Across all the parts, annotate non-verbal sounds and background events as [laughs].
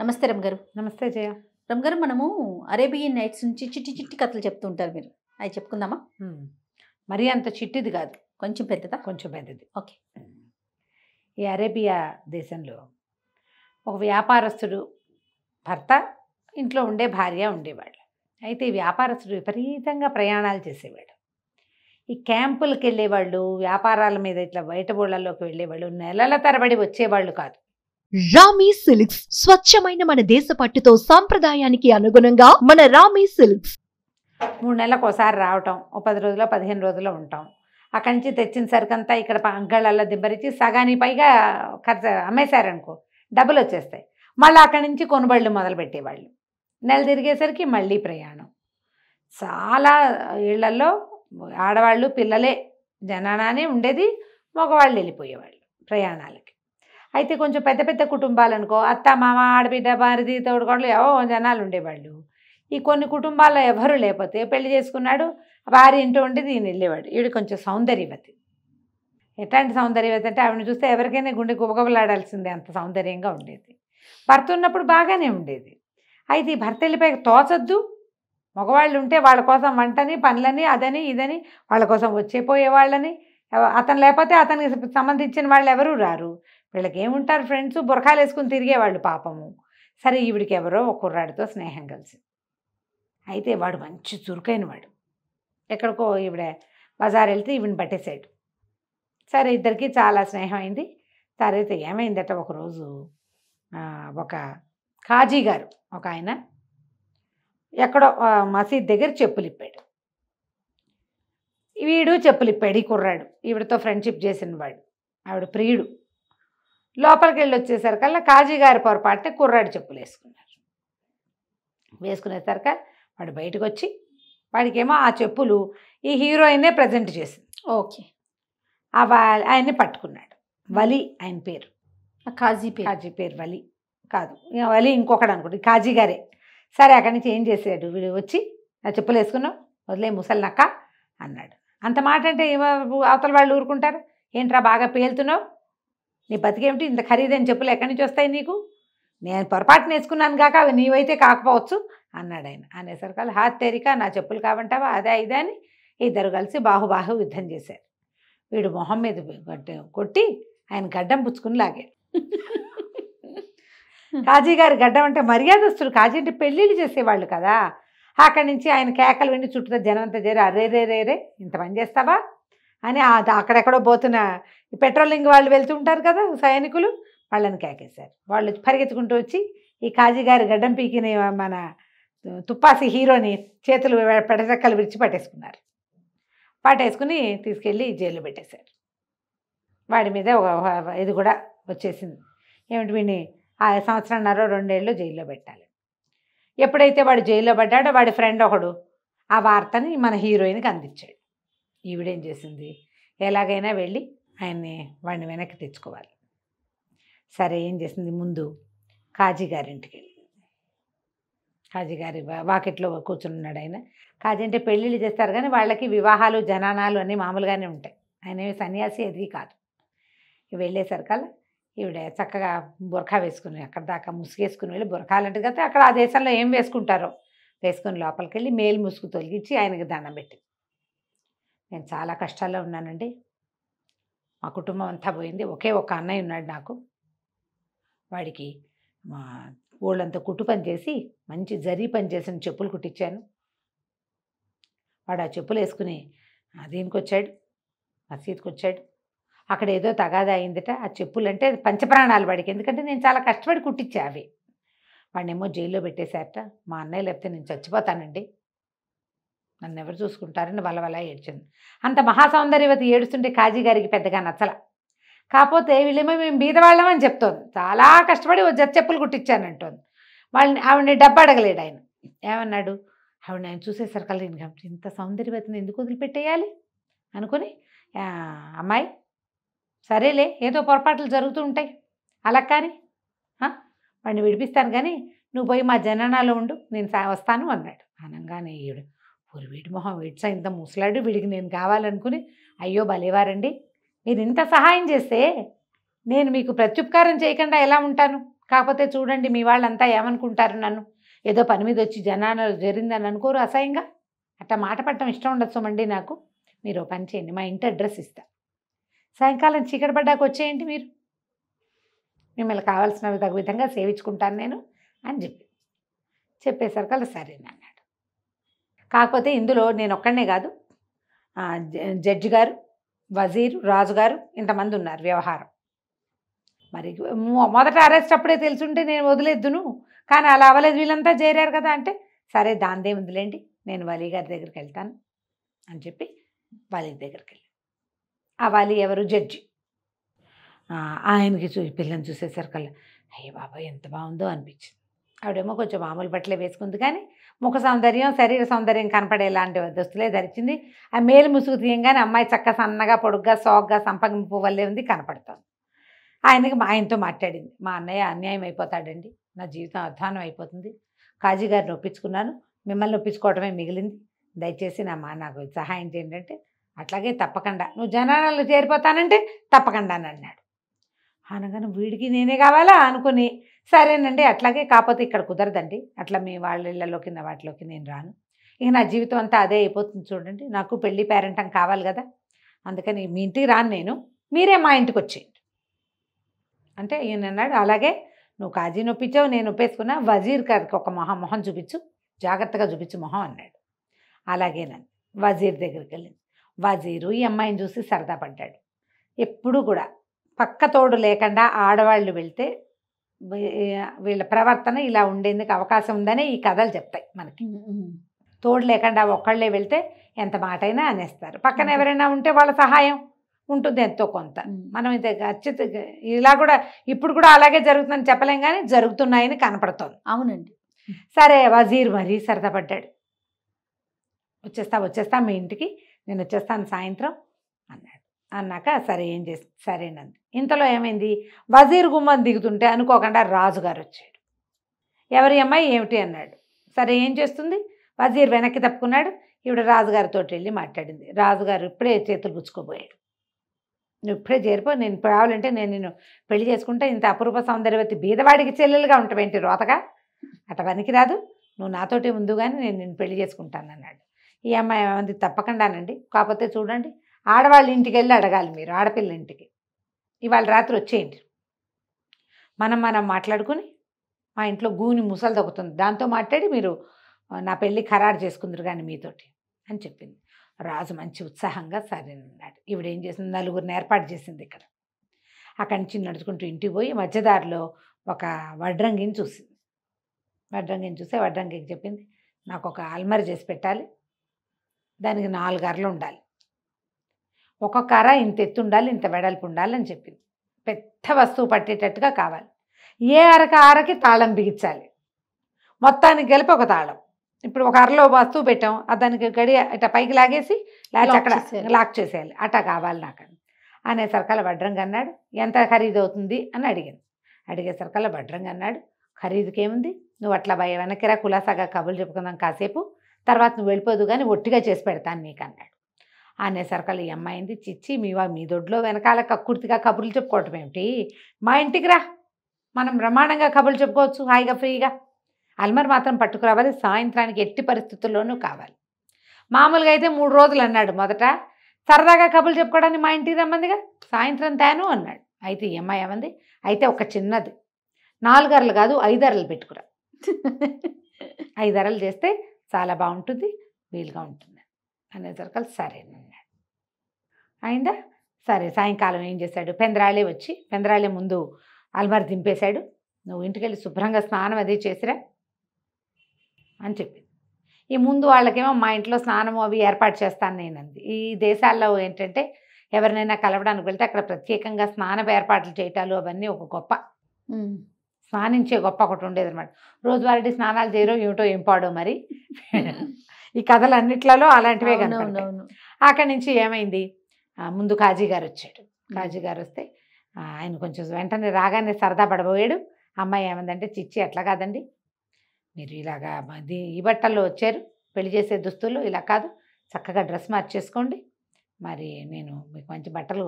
నమస్తే రమ్ గారు నమస్తే జయ రమ్ గారు మనము అరేబియన్ నైట్స్ నుంచి చిట్టి చిట్టి కథలు చెప్తూ ఉంటారు మీరు అవి చెప్పుకుందామా మరీ అంత చిట్టిది కాదు కొంచెం పెద్దదా కొంచెం పెద్దది ఓకే ఈ అరేబియా దేశంలో ఒక వ్యాపారస్తుడు భర్త ఇంట్లో ఉండే భార్య ఉండేవాళ్ళు అయితే ఈ వ్యాపారస్తుడు విపరీతంగా ప్రయాణాలు చేసేవాడు ఈ క్యాంపులకు వెళ్ళేవాళ్ళు వ్యాపారాల మీద ఇట్లా బయట బోళ్ళలోకి వెళ్ళేవాళ్ళు నెలల తరబడి వచ్చేవాళ్ళు కాదు రామీ సిల్క్స్ స్వచ్ఛమైన మన దేశ పట్టుతో సాంప్రదాయానికి అనుగుణంగా మన రామీ సిల్క్స్ మూడు నెలలకు ఒకసారి రావటం ఓ పది రోజులు పదిహేను రోజుల్లో ఉంటాం అక్కడి నుంచి తెచ్చిన అంతా ఇక్కడ అంగళ్ళల్లో దిబ్బరిచి సగానికి పైగా ఖర్చు అమ్మేశారనుకో డబ్బులు వచ్చేస్తాయి మళ్ళీ అక్కడి నుంచి కొనుబళ్ళు మొదలు పెట్టేవాళ్ళు నెల తిరిగేసరికి మళ్ళీ ప్రయాణం చాలా ఇళ్లలో ఆడవాళ్ళు పిల్లలే జనానానే ఉండేది మగవాళ్ళు వెళ్ళిపోయేవాళ్ళు ప్రయాణాలకి అయితే కొంచెం పెద్ద పెద్ద కుటుంబాలు అనుకో అత్త మామ ఆడబిడ్డ భారతి తోడుకోడలు ఎవో జనాలు ఉండేవాళ్ళు ఈ కొన్ని కుటుంబాల్లో ఎవరు లేకపోతే పెళ్లి చేసుకున్నాడు భార్య ఇంటూ ఉండి దీన్ని వెళ్ళేవాడు ఈడు కొంచెం సౌందర్యవతి ఎట్లాంటి సౌందర్యవతి అంటే ఆవిడని చూస్తే ఎవరికైనా గుండె గుబగబలాడాల్సిందే అంత సౌందర్యంగా ఉండేది భర్త ఉన్నప్పుడు బాగానే ఉండేది అయితే ఈ భర్త వెళ్ళిపోయి తోచద్దు మగవాళ్ళు ఉంటే వాళ్ళ కోసం వంటని పనులని అదని ఇదని వాళ్ళ కోసం వచ్చే పోయేవాళ్ళని అతను లేకపోతే అతనికి సంబంధించిన వాళ్ళు ఎవరూ రారు వీళ్ళకి ఏముంటారు ఫ్రెండ్స్ బురకాలు వేసుకుని తిరిగేవాళ్ళు పాపము సరే ఈవిడికి ఎవరో ఒక కుర్రాడితో స్నేహం కలిసి అయితే వాడు మంచి చురుకైన వాడు ఎక్కడికో ఈవిడ బజార్ వెళ్తే ఈవిని పట్టేశాడు సరే ఇద్దరికి చాలా స్నేహం అయింది తర్వాత ఏమైందట ఒకరోజు ఒక కాజీ గారు ఒక ఆయన ఎక్కడో మసీద్ దగ్గర చెప్పులు ఇప్పాడు వీడు చెప్పులు ఇప్పాడు ఈ కుర్రాడు ఈవిడతో ఫ్రెండ్షిప్ చేసిన వాడు ఆవిడ ప్రియుడు లోపలికి వెళ్ళి వచ్చేసరికల్లా కాజీ గారి పొరపాటే కుర్రాడు చెప్పులు వేసుకున్నారు వేసుకునేసరిక వాడు బయటకు వచ్చి వాడికేమో ఆ చెప్పులు ఈ హీరోయినే ప్రజెంట్ చేసింది ఓకే ఆ ఆయన్ని పట్టుకున్నాడు వలి ఆయన పేరు కాజీ పేరు కాజీ పేరు వలి కాదు వలి ఇంకొకడు అనుకోండి కాజీ గారే సరే అక్కడి నుంచి ఏం చేశాడు వీడు వచ్చి నా చెప్పులు వేసుకున్నావు వదిలే ముసలినక్క అన్నాడు అంత మాట అంటే అవతల వాళ్ళు ఊరుకుంటారు ఏంట్రా బాగా పేలుతున్నావు నీ బతికేమిటి ఇంత ఖరీదైన చెప్పులు ఎక్కడి నుంచి వస్తాయి నీకు నేను పొరపాటు నేర్చుకున్నాను కాక అవి నీవైతే కాకపోవచ్చు అన్నాడు ఆయన అనేసరికి హా తెరిక నా చెప్పులు కావంటావా అదే ఇదే అని ఇద్దరు కలిసి బాహుబాహు యుద్ధం చేశారు వీడు మొహం మీద కొట్టి ఆయన గడ్డం పుచ్చుకుని లాగాడు [laughs] కాజీ గారి గడ్డం అంటే మర్యాదస్తులు కాజీ అంటే పెళ్ళిళ్ళు చేసేవాళ్ళు కదా అక్కడి నుంచి ఆయన కేకలు విని చుట్టూ జనం అంతా చేరి అరే రే రే రే ఇంత పని చేస్తావా అని అక్కడెక్కడో పోతున్న పెట్రోలింగ్ వాళ్ళు వెళ్తుంటారు కదా సైనికులు వాళ్ళని కేకేశారు వాళ్ళు పరిగెత్తుకుంటూ వచ్చి ఈ కాజీగారి గడ్డం పీకిన మన తుప్పాసి హీరోని చేతులు పెడచెక్కలు విడిచి పట్టేసుకున్నారు పట్టేసుకుని తీసుకెళ్ళి జైల్లో పెట్టేశారు వాడి మీద ఒక ఇది కూడా వచ్చేసింది ఏమిటి వీడిని ఆ సంవత్సరంన్నర రెండేళ్ళు జైల్లో పెట్టాలి ఎప్పుడైతే వాడు జైల్లో పడ్డాడో వాడి ఫ్రెండ్ ఒకడు ఆ వార్తని మన హీరోయిన్కి అందించాడు ఈవిడేం చేసింది ఎలాగైనా వెళ్ళి ఆయన్ని వాడిని వెనక్కి తెచ్చుకోవాలి సరే ఏం చేసింది ముందు కాజీ గారింటికి వెళ్ళింది కాజీ గారి వాకిట్లో ఉన్నాడు ఆయన కాజీ అంటే పెళ్ళిళ్ళు చేస్తారు కానీ వాళ్ళకి వివాహాలు జనానాలు అన్నీ మామూలుగానే ఉంటాయి ఆయన సన్యాసి అది కాదు వెళ్ళేసరికల్లా ఈవిడ చక్కగా బురఖా వేసుకుని అక్కడ దాకా ముసుగేసుకుని వెళ్ళి బురఖాలంటే కదా అక్కడ ఆ దేశంలో ఏం వేసుకుంటారో వేసుకుని లోపలికి వెళ్ళి మేలు ముసుగు తొలగించి ఆయనకి దండం పెట్టింది నేను చాలా కష్టాల్లో ఉన్నానండి మా కుటుంబం అంతా పోయింది ఒకే ఒక అన్నయ్య ఉన్నాడు నాకు వాడికి మా ఊళ్ళంతా కుట్టు పని చేసి మంచి జరీ పని చేసిన చెప్పులు కుట్టించాను వాడు ఆ చెప్పులు వేసుకుని దీనికి వచ్చాడు మసీద్కి వచ్చాడు అక్కడ ఏదో తగాదా అయిందట ఆ చెప్పులు అంటే పంచప్రాణాలు వాడికి ఎందుకంటే నేను చాలా కష్టపడి కుట్టించా అవి వాడినేమో జైల్లో పెట్టేశారట మా అన్నయ్య లేకపోతే నేను చచ్చిపోతానండి నన్ను ఎవరు చూసుకుంటారని వలవల ఏడ్చింది అంత మహాసౌందర్యవతి ఏడుస్తుంటే కాజీ గారికి పెద్దగా నచ్చల కాకపోతే వీళ్ళేమో మేము బీదవాళ్ళమని చెప్తోంది చాలా కష్టపడి ఓ జత చెప్పులు కుట్టించానంటోంది వాళ్ళని ఆవిడని డబ్బు అడగలేడు ఆయన ఏమన్నాడు ఆవిడ ఆయన చూసేసరికల్లా నేను కాబట్టి ఇంత సౌందర్యవతిని ఎందుకు వదిలిపెట్టేయాలి అనుకుని అమ్మాయి సరేలే ఏదో పొరపాట్లు జరుగుతూ ఉంటాయి అలా కానీ వాడిని విడిపిస్తాను కానీ నువ్వు పోయి మా జననాలో ఉండు నేను వస్తాను అన్నాడు అనగానే ఈవిడు ఒరి వీడి మొహం వీడ్సా ఇంత ముసలాడు వీడికి నేను కావాలనుకుని అయ్యో భలేవారండి మీరు ఇంత సహాయం చేస్తే నేను మీకు ప్రత్యుపకారం చేయకుండా ఎలా ఉంటాను కాకపోతే చూడండి మీ వాళ్ళంతా ఏమనుకుంటారు నన్ను ఏదో పని మీద వచ్చి జనాలు జరిగిందని అనుకోరు అసహ్యంగా అట్టా మాట పట్టడం ఇష్టం ఉండదు అండి నాకు మీరు పని చేయండి మా ఇంటి అడ్రస్ ఇస్తా సాయంకాలం చీకటి పడ్డాకు వచ్చేయండి మీరు మిమ్మల్ని కావాల్సిన తగు విధంగా సేవించుకుంటాను నేను అని చెప్పి చెప్పేసరికల్లా సరేనన్నాడు కాకపోతే ఇందులో నేను ఒక్కడనే కాదు జడ్జి గారు వజీర్ రాజుగారు ఇంతమంది ఉన్నారు వ్యవహారం మరి మొదట అరెస్ట్ అప్పుడే తెలుసుంటే నేను వదిలేద్దును కానీ అలా అవ్వలేదు వీళ్ళంతా చేరారు కదా అంటే సరే దాందే ఉందిలేండి నేను వలీ గారి దగ్గరికి వెళ్తాను అని చెప్పి వలీ దగ్గరికి వెళ్ళాను ఆ వలీ ఎవరు జడ్జి ఆయనకి చూ పిల్లని చూసేసరికల్లా అయ్యే బాబా ఎంత బాగుందో అనిపించింది ఆవిడేమో కొంచెం మామూలు బట్టలే వేసుకుంది కానీ ముఖ సౌందర్యం శరీర సౌందర్యం కనపడేలాంటి దుస్తులే ధరించింది ఆ మేలు ముసుగు తీయంగానే అమ్మాయి చక్క సన్నగా పొడుగ్గా సోగ్గా సంపగింపు వల్లే ఉంది కనపడుతుంది ఆయనకి మా ఆయనతో మాట్లాడింది మా అన్నయ్య అన్యాయం అయిపోతాడండి నా జీవితం అధ్వానం అయిపోతుంది కాజీ గారిని ఒప్పించుకున్నాను మిమ్మల్ని ఒప్పించుకోవటమే మిగిలింది దయచేసి నా మా నాకు సహాయం చేయండి అంటే అట్లాగే తప్పకుండా నువ్వు జనాలలో చేరిపోతానంటే తప్పకుండా అని అన్నాడు అనగానే వీడికి నేనే కావాలా అనుకుని సరేనండి అట్లాగే కాకపోతే ఇక్కడ కుదరదండి అట్లా మీ వాళ్ళ ఇళ్ళలో కింద వాటిలోకి నేను రాను ఇక నా జీవితం అంతా అదే అయిపోతుంది చూడండి నాకు పెళ్ళి పేరెంటం కావాలి కదా అందుకని మీ ఇంటికి రాను నేను మీరే మా ఇంటికి వచ్చేయండి అంటే ఈయన అన్నాడు అలాగే నువ్వు కాజీ నొప్పించావు నేను నొప్పేసుకున్నా వజీర్ గారికి ఒక మొహం మొహం చూపించు జాగ్రత్తగా చూపించు మొహం అన్నాడు అలాగేనని వజీర్ దగ్గరికి వెళ్ళింది వజీరు ఈ అమ్మాయిని చూసి సరదా పడ్డాడు ఎప్పుడు కూడా పక్క తోడు లేకుండా ఆడవాళ్ళు వెళ్తే వీళ్ళ ప్రవర్తన ఇలా ఉండేందుకు అవకాశం ఉందని ఈ కథలు చెప్తాయి మనకి తోడు లేకుండా ఒక్కళ్ళే వెళ్తే ఎంత మాటైనా అనేస్తారు పక్కన ఎవరైనా ఉంటే వాళ్ళ సహాయం ఉంటుంది ఎంతో కొంత మనం ఇది ఖచ్చిత ఇలా కూడా ఇప్పుడు కూడా అలాగే జరుగుతుందని చెప్పలేం కానీ జరుగుతున్నాయని కనపడుతోంది అవునండి సరే వజీర్ మరీ సరదా పడ్డాడు వచ్చేస్తా వచ్చేస్తా మీ ఇంటికి నేను వచ్చేస్తాను సాయంత్రం అన్నాక సరే ఏం చేసి సరేనండి ఇంతలో ఏమైంది వజీర్ గుమ్మం దిగుతుంటే అనుకోకుండా రాజుగారు వచ్చాడు ఎవరి అమ్మాయి ఏమిటి అన్నాడు సరే ఏం చేస్తుంది వజీర్ వెనక్కి తప్పుకున్నాడు ఈవిడ రాజుగారితో వెళ్ళి మాట్లాడింది రాజుగారు ఇప్పుడే చేతులు పుచ్చుకోబోయాడు నువ్వు ఇప్పుడే చేరిపో నేను కావాలంటే నేను నిన్ను పెళ్లి చేసుకుంటే ఇంత అపురూప సౌందర్యవతి బీదవాడికి చెల్లెలుగా ఉంటావేంటి రోతగా అట పనికి రాదు నువ్వు నాతోటి ముందుగానే నేను నిన్ను పెళ్లి చేసుకుంటాను అన్నాడు ఈ అమ్మాయి ఏమంది తప్పకుండానండి కాకపోతే చూడండి ఆడవాళ్ళ ఇంటికి వెళ్ళి అడగాలి మీరు ఆడపిల్ల ఇంటికి ఇవాళ రాత్రి వచ్చేయండి మనం మనం మాట్లాడుకుని మా ఇంట్లో గూని ముసలు తగ్గుతుంది దాంతో మాట్లాడి మీరు నా పెళ్ళి ఖరారు చేసుకుందరు కానీ మీతోటి అని చెప్పింది రాజు మంచి ఉత్సాహంగా సరేనన్నాడు ఇవిడేం చేసింది నలుగురిని ఏర్పాటు చేసింది ఇక్కడ అక్కడి నుంచి నడుచుకుంటూ ఇంటికి పోయి మధ్యదారిలో ఒక వడ్రంగిని చూసింది వడ్రంగిని చూస్తే వడ్రంగికి చెప్పింది నాకు ఒక అల్మర చేసి పెట్టాలి దానికి నాలుగు అరలు ఉండాలి ఒక కర ఇంత ఎత్తు ఉండాలి ఇంత వెడల్పు ఉండాలని చెప్పింది పెద్ద వస్తువు పట్టేటట్టుగా కావాలి ఏ అరక అరకి తాళం బిగించాలి మొత్తానికి గెలిపి ఒక తాళం ఇప్పుడు ఒక అరలో వస్తువు పెట్టాం దానికి గడి ఇట పైకి లాగేసి లేచి అక్కడ లాక్ చేసేయాలి అట కావాలి నాకు అనే సరకాల భడ్రంగా అన్నాడు ఎంత ఖరీదు అవుతుంది అని అడిగింది అడిగే సరకాల భడ్రంగా అన్నాడు ఖరీదుకేముంది నువ్వు అట్లా భయ వెనకిరా కులాసాగా కబులు చెప్పుకుందాం కాసేపు తర్వాత నువ్వు వెళ్ళిపోదు కానీ ఒట్టిగా చేసి పెడతాను నీకు అన్నాడు అనేసరికి ఈ అమ్మాయింది చిచ్చి మీ మీ దొడ్లో వెనకాల కక్కుర్తిగా కబుర్లు చెప్పుకోవటం ఏమిటి మా ఇంటికి రా మనం బ్రహ్మాండంగా కబుర్లు చెప్పుకోవచ్చు హాయిగా ఫ్రీగా అల్మర్ మాత్రం పట్టుకురావాలి సాయంత్రానికి ఎట్టి పరిస్థితుల్లోనూ కావాలి మామూలుగా అయితే మూడు రోజులు అన్నాడు మొదట సరదాగా కబుర్లు చెప్పుకోవడానికి మా ఇంటికి రమ్మందిగా సాయంత్రం తాను అన్నాడు అయితే ఈ అమ్మాయి ఏమంది అయితే ఒక చిన్నది నాలుగరలు కాదు ఐదరలు పెట్టుకురా [laughs] ఐదరలు చేస్తే చాలా బాగుంటుంది వీలుగా ఉంటుంది అనేసరికి సరేనండి అయిందా సరే సాయంకాలం ఏం చేశాడు పెందరాళే వచ్చి పెందరాళే ముందు అల్మార్ దింపేశాడు నువ్వు ఇంటికెళ్ళి శుభ్రంగా స్నానం అదే చేసిరా అని చెప్పింది ఈ ముందు వాళ్ళకేమో మా ఇంట్లో స్నానము అవి ఏర్పాటు చేస్తాను నేను అంది ఈ దేశాల్లో ఏంటంటే ఎవరినైనా కలవడానికి వెళ్తే అక్కడ ప్రత్యేకంగా స్నానం ఏర్పాట్లు చేయటాలు అవన్నీ ఒక గొప్ప స్నానించే గొప్ప ఒకటి ఉండేది అనమాట రోజువారీ స్నానాలు చేయడం ఏమిటో ఏం పాడో మరి [laughs] ఈ కథలన్నిట్లలో అలాంటివే కనుక అక్కడి నుంచి ఏమైంది ముందు కాజీ గారు వచ్చాడు కాజీ గారు వస్తే ఆయన కొంచెం వెంటనే రాగానే సరదా పడబోయాడు అమ్మాయి ఏమందంటే చిచ్చి ఎట్లా కాదండి మీరు ఇలాగా ఈ బట్టల్లో వచ్చారు పెళ్లి చేసే దుస్తులు ఇలా కాదు చక్కగా డ్రెస్ మార్చేసుకోండి మరి నేను మీకు మంచి బట్టలు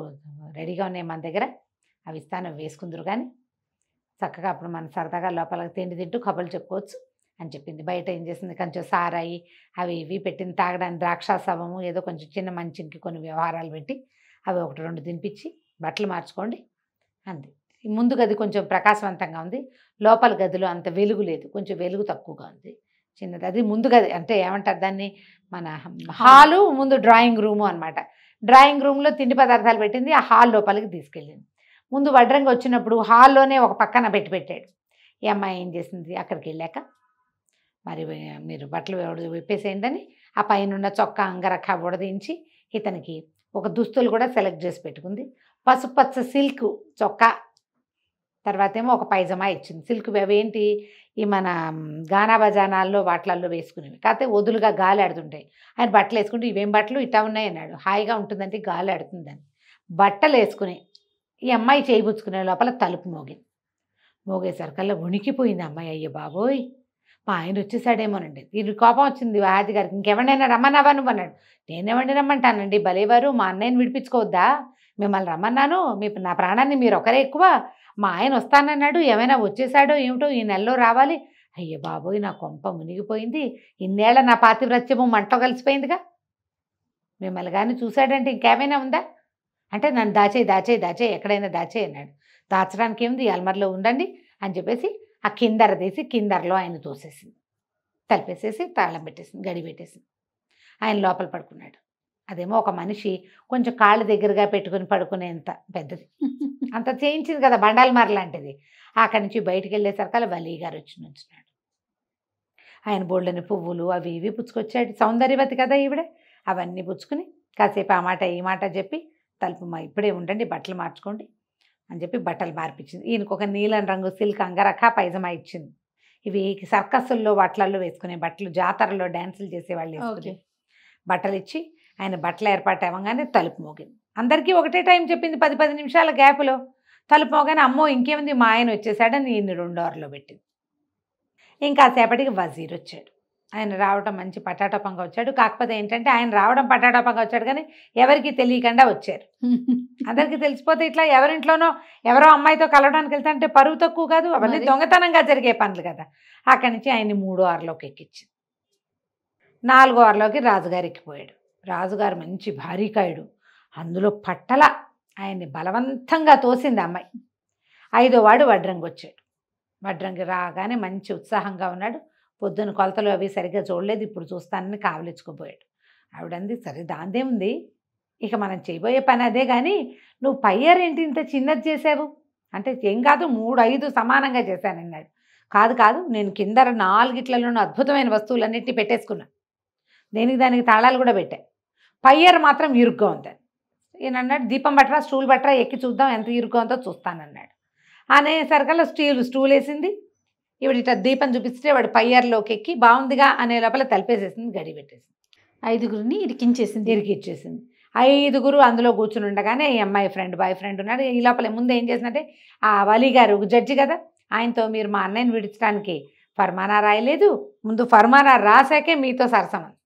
రెడీగా ఉన్నాయి మన దగ్గర అవి ఇస్తాను వేసుకుందరు కానీ చక్కగా అప్పుడు మనం సరదాగా లోపల తిండి తింటూ కబుర్లు చెప్పుకోవచ్చు అని చెప్పింది బయట ఏం చేసింది కొంచెం సారాయి అవి ఇవి పెట్టింది తాగడానికి ద్రాక్షాసవము ఏదో కొంచెం చిన్న మంచికి కొన్ని వ్యవహారాలు పెట్టి అవి ఒకటి రెండు తినిపించి బట్టలు మార్చుకోండి అంది ముందు గది కొంచెం ప్రకాశవంతంగా ఉంది లోపల గదిలో అంత వెలుగు లేదు కొంచెం వెలుగు తక్కువగా ఉంది చిన్నది అది ముందు గది అంటే ఏమంటారు దాన్ని మన హాలు ముందు డ్రాయింగ్ రూము అనమాట డ్రాయింగ్ రూమ్లో తిండి పదార్థాలు పెట్టింది ఆ హాల్ లోపలికి తీసుకెళ్ళింది ముందు వడ్రంగి వచ్చినప్పుడు హాల్లోనే ఒక పక్కన పెట్టి పెట్టాడు ఈ అమ్మాయి ఏం చేసింది అక్కడికి వెళ్ళాక మరి మీరు బట్టలు విప్పేసేయండి ఆ పైన ఉన్న చొక్కా అంగరక్క బుడదించి ఇతనికి ఒక దుస్తులు కూడా సెలెక్ట్ చేసి పెట్టుకుంది పసుపచ్చ సిల్క్ చొక్కా తర్వాత ఏమో ఒక పైజమా ఇచ్చింది సిల్క్ అవేంటి ఈ మన గానా బజానాల్లో వాటిలల్లో వేసుకునేవి కాకపోతే వదులుగా గాలి ఆడుతుంటాయి ఆయన బట్టలు వేసుకుంటే ఇవేం బట్టలు ఇట్టా ఉన్నాయి అన్నాడు హాయిగా ఉంటుందంటే గాలి ఆడుతుందని బట్టలు వేసుకుని ఈ అమ్మాయి చేయిపుచ్చుకునే లోపల తలుపు మోగింది మోగేసరికల్లా వణికిపోయింది అమ్మాయి అయ్యో బాబోయ్ మా ఆయన వచ్చేసాడేమోనండి దీనికి కోపం వచ్చింది ఆది గారికి ఇంకెవరినైనా రమ్మన్నావా నువ్వు అన్నాడు నేనేమండి రమ్మంటానండి భలేవారు మా అన్నయ్యని విడిపించుకోవద్దా మిమ్మల్ని రమ్మన్నాను మీ నా ప్రాణాన్ని మీరు ఒకరే ఎక్కువ మా ఆయన వస్తానన్నాడు ఏమైనా వచ్చేసాడో ఏమిటో ఈ నెలలో రావాలి అయ్యో బాబోయ్ నా కొంప మునిగిపోయింది ఇన్నేళ్ల నా పాతివ్రత్యము మంటలో కలిసిపోయిందిగా మిమ్మల్ని కానీ చూశాడంటే ఇంకేమైనా ఉందా అంటే నన్ను దాచే దాచే దాచే ఎక్కడైనా దాచే అన్నాడు దాచడానికి ఏముంది అల్మర్లో ఉండండి అని చెప్పేసి ఆ కిందర తీసి కిందరలో ఆయన తోసేసింది తలిపేసేసి తాళం పెట్టేసింది గడి పెట్టేసింది ఆయన లోపల పడుకున్నాడు అదేమో ఒక మనిషి కొంచెం కాళ్ళు దగ్గరగా పెట్టుకుని పడుకునేంత పెద్దది అంత చేయించింది కదా బండాలమార లాంటిది అక్కడి నుంచి బయటికి అలా వలీ గారు వచ్చి నుంచున్నాడు ఆయన బోళ్ళని పువ్వులు అవి ఇవి పుచ్చుకొచ్చాడు సౌందర్యవతి కదా ఈవిడే అవన్నీ పుచ్చుకుని కాసేపు ఆ మాట ఈ మాట చెప్పి తలుపు మా ఇప్పుడే ఉండండి బట్టలు మార్చుకోండి అని చెప్పి బట్టలు మార్పించింది ఈయనకు ఒక నీలం రంగు సిల్క్ అంగరఖా పైజమా ఇచ్చింది ఇవి సర్కస్సుల్లో బట్టలలో వేసుకునే బట్టలు జాతరలో డ్యాన్సులు చేసేవాళ్ళు వేసుకునే బట్టలు ఇచ్చి ఆయన బట్టలు ఏర్పాటు అవ్వగానే తలుపు మోగింది అందరికీ ఒకటే టైం చెప్పింది పది పది నిమిషాల గ్యాప్లో తలుపు మోగానే అమ్మో ఇంకేముంది మా ఆయన వచ్చేసాడని ఈయన్ని రెండోర్లో పెట్టింది ఇంకా సేపటికి వజీర్ వచ్చాడు ఆయన రావడం మంచి పటాటపంగా వచ్చాడు కాకపోతే ఏంటంటే ఆయన రావడం పటాటపంగా వచ్చాడు కానీ ఎవరికి తెలియకుండా వచ్చారు [laughs] అందరికీ తెలిసిపోతే ఇట్లా ఎవరింట్లోనో ఎవరో అమ్మాయితో కలవడానికి వెళ్తా అంటే పరువు తక్కువ కాదు అవన్నీ దొంగతనంగా జరిగే పనులు కదా అక్కడి నుంచి ఆయన్ని మూడో ఆరులోకి ఎక్కించింది నాలుగో ఆరులోకి రాజుగారు ఎక్కిపోయాడు రాజుగారు మంచి భారీకాయుడు అందులో పట్టల ఆయన్ని బలవంతంగా తోసింది అమ్మాయి ఐదో వాడు వడ్రంగి వచ్చాడు వడ్రంగి రాగానే మంచి ఉత్సాహంగా ఉన్నాడు పొద్దున్న కొలతలు అవి సరిగ్గా చూడలేదు ఇప్పుడు చూస్తానని కావలించుకుపోయాడు ఆవిడంది సరే దాందే ఉంది ఇక మనం చేయబోయే పని అదే కానీ నువ్వు పయ్యర్ ఏంటి ఇంత చిన్నది చేసావు అంటే ఏం కాదు మూడు ఐదు సమానంగా చేశానన్నాడు కాదు కాదు నేను కింద నాలుగిట్లలోనూ అద్భుతమైన వస్తువులన్నింటినీ పెట్టేసుకున్నా దేనికి దానికి తాళాలు కూడా పెట్టాయి పయ్యర్ మాత్రం ఇరుగ్గా ఉంది ఈయన అన్నాడు దీపం పట్టరా స్టూల్ పట్టరా ఎక్కి చూద్దాం ఎంత ఇరుగ్గా ఉందో చూస్తానన్నాడు అనే సరికల్లా స్టీల్ స్టూల్ వేసింది ఇవిడ ఇట్లా దీపం చూపిస్తే వాడు పయ్యర్లోకి ఎక్కి బాగుందిగా అనే లోపల తలిపేసేసింది గడి పెట్టేసింది ఐదుగురిని ఇరికించేసింది ఇరికిచ్చేసింది ఐదుగురు అందులో కూర్చుని ఉండగానే ఈ అమ్మాయి ఫ్రెండ్ బాయ్ ఫ్రెండ్ ఉన్నాడు ఈ లోపల ముందు ఏం చేసిందంటే ఆ వలీ గారు జడ్జి కదా ఆయనతో మీరు మా అన్నయ్యని విడిచడానికి ఫర్మానా రాయలేదు ముందు ఫర్మానా రాసాకే మీతో సరసమని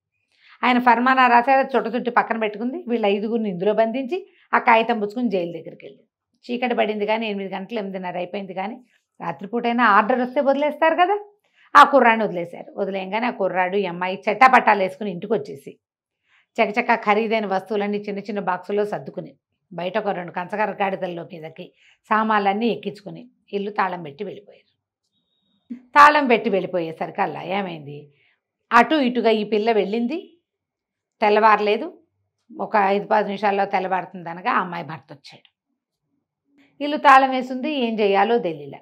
ఆయన ఫర్మానా రాసాక చుట్ట చుట్టచుట్టి పక్కన పెట్టుకుంది వీళ్ళు ఐదుగురిని ఇందులో బంధించి ఆ కాగితం పుచ్చుకుని జైలు దగ్గరికి వెళ్ళి చీకటి పడింది కానీ ఎనిమిది గంటలు ఎనిమిదిన్నర అయిపోయింది కానీ రాత్రిపూటైనా ఆర్డర్ వస్తే వదిలేస్తారు కదా ఆ కుర్రాడిని వదిలేశారు వదిలేయంగానే ఆ కుర్రాడు ఈ అమ్మాయి పట్టాలు వేసుకుని ఇంటికి వచ్చేసి చకచక్క ఖరీదైన వస్తువులన్నీ చిన్న చిన్న బాక్సుల్లో సర్దుకుని బయట ఒక రెండు కంచగర గాడిదల్లో మీదకి సామాన్లన్నీ ఎక్కించుకుని ఇల్లు తాళం పెట్టి వెళ్ళిపోయారు తాళం పెట్టి వెళ్ళిపోయేసరికి అలా ఏమైంది అటు ఇటుగా ఈ పిల్ల వెళ్ళింది తెల్లవారలేదు ఒక ఐదు పది నిమిషాల్లో తెల్లవారుతుంది అనగా అమ్మాయి భర్త వచ్చాడు ఇల్లు తాళం వేసింది ఏం చేయాలో తెలియలే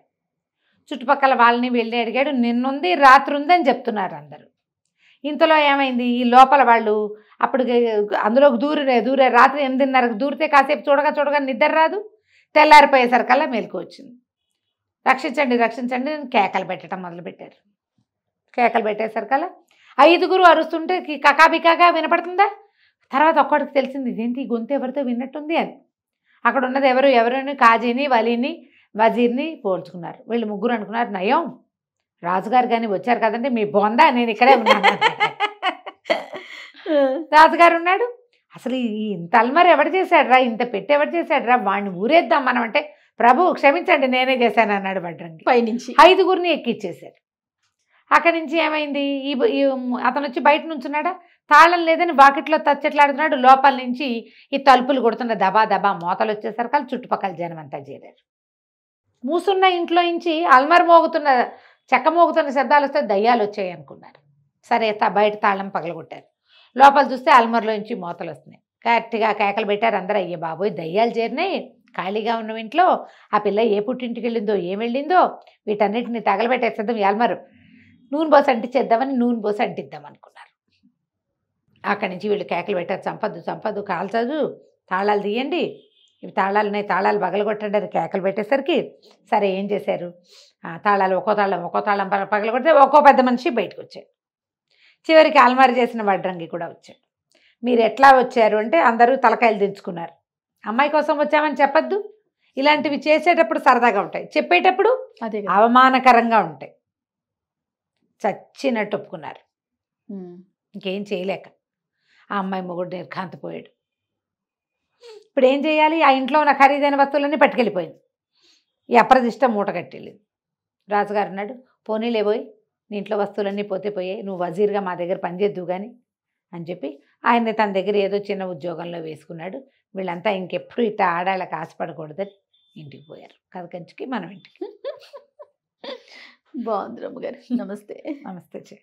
చుట్టుపక్కల వాళ్ళని వెళ్ళి అడిగాడు నిన్నుంది రాత్రి ఉందని చెప్తున్నారు అందరూ ఇంతలో ఏమైంది ఈ లోపల వాళ్ళు అప్పుడు అందులో దూరే దూరే రాత్రి ఎనిమిదిన్నరకు దూరితే కాసేపు చూడగా చూడగా నిద్ర రాదు తెల్లారిపోయేసరికల్లా మెలకు వచ్చింది రక్షించండి రక్షించండి నేను కేకలు పెట్టడం మొదలుపెట్టారు కేకలు పెట్టేసరికల్లా ఐదుగురు అరుస్తుంటే కకాబికాగా వినపడుతుందా తర్వాత ఒక్కడికి తెలిసింది ఇదేంటి గొంతు ఎవరితో విన్నట్టుంది అని అక్కడ ఉన్నది ఎవరు ఎవరైనా కాజీని వలిని వజీర్ని పోల్చుకున్నారు వీళ్ళు ముగ్గురు అనుకున్నారు నయం రాజుగారు కానీ వచ్చారు కదండి మీ బొందా నేను ఇక్కడే ఉన్నాను [laughs] రాజుగారు ఉన్నాడు అసలు ఈ ఇంత అల్మర్ ఎవడు చేశాడ్రా ఇంత పెట్టి ఎవడు చేశాడ్రా వాడిని ఊరేద్దాం మనం అంటే ప్రభు క్షమించండి నేనే చేశాను అన్నాడు పై పైనుంచి ఐదుగురిని ఎక్కిచ్చేశాడు అక్కడి నుంచి ఏమైంది ఈ అతను వచ్చి బయట నుంచున్నాడా తాళం లేదని వాకిట్లో తచ్చెట్లాడుతున్నాడు లోపల నుంచి ఈ తలుపులు కొడుతున్న దబా దబా మోతలు వచ్చేసరికల్ చుట్టుపక్కల జనం అంతా చేరారు మూసున్న ఇంట్లో నుంచి అల్మర్ మోగుతున్న చెక్క మోగుతున్న శబ్దాలు వస్తే దయ్యాలు వచ్చాయి అనుకున్నారు సరే బయట తాళం పగలగొట్టారు లోపల చూస్తే అల్మర్లో నుంచి మోతలు వస్తున్నాయి గట్టిగా కేకలు పెట్టారు అందరూ అయ్యే బాబోయ్ దయ్యాలు చేరినాయి ఖాళీగా ఉన్న ఇంట్లో ఆ పిల్ల ఏ పుట్టింటికి వెళ్ళిందో ఏం వెళ్ళిందో వీటన్నిటిని తగలబెట్టేసేద్దాం అల్మరు నూనె బోస అంటించేద్దామని నూనె బోస అంటిద్దాం అనుకున్నారు అక్కడి నుంచి వీళ్ళు కేకలు పెట్టారు చంపద్దు చంపద్దు కాల్చదు తాళాలు తీయండి ఇవి ఉన్నాయి తాళాలు పగలగొట్టండి అది కేకలు పెట్టేసరికి సరే ఏం చేశారు తాళాలు ఒక్కో తాళం ఒక్కో తాళం పగలగొడితే ఒక్కో పెద్ద మనిషి బయటకు వచ్చాడు చివరికి అల్మారి చేసిన వడ్రంగి కూడా వచ్చాడు మీరు ఎట్లా వచ్చారు అంటే అందరూ తలకాయలు దించుకున్నారు అమ్మాయి కోసం వచ్చామని చెప్పద్దు ఇలాంటివి చేసేటప్పుడు సరదాగా ఉంటాయి చెప్పేటప్పుడు అవమానకరంగా ఉంటాయి చచ్చినట్టు ఒప్పుకున్నారు ఇంకేం చేయలేక ఆ అమ్మాయి మొగుడు నిర్ఘాంతపోయాడు ఇప్పుడు ఏం చేయాలి ఆ ఇంట్లో ఉన్న ఖరీదైన వస్తువులన్నీ పట్టుకెళ్ళిపోయింది ఈ అప్రదిష్ట మూట కట్టెళ్ళింది రాజుగారు అన్నాడు పోనీలే పోయి నీ ఇంట్లో వస్తువులన్నీ పోతే పోయాయి నువ్వు వజీర్గా మా దగ్గర పనిచేద్దు కానీ అని చెప్పి ఆయన తన దగ్గర ఏదో చిన్న ఉద్యోగంలో వేసుకున్నాడు వీళ్ళంతా ఇంకెప్పుడు ఇట్ట ఆడాళ్ళకి ఆశపడకూడదని ఇంటికి పోయారు కథ కంచికి మనం ఇంటికి బాగుంది రమ్మగారు గారు నమస్తే నమస్తే చే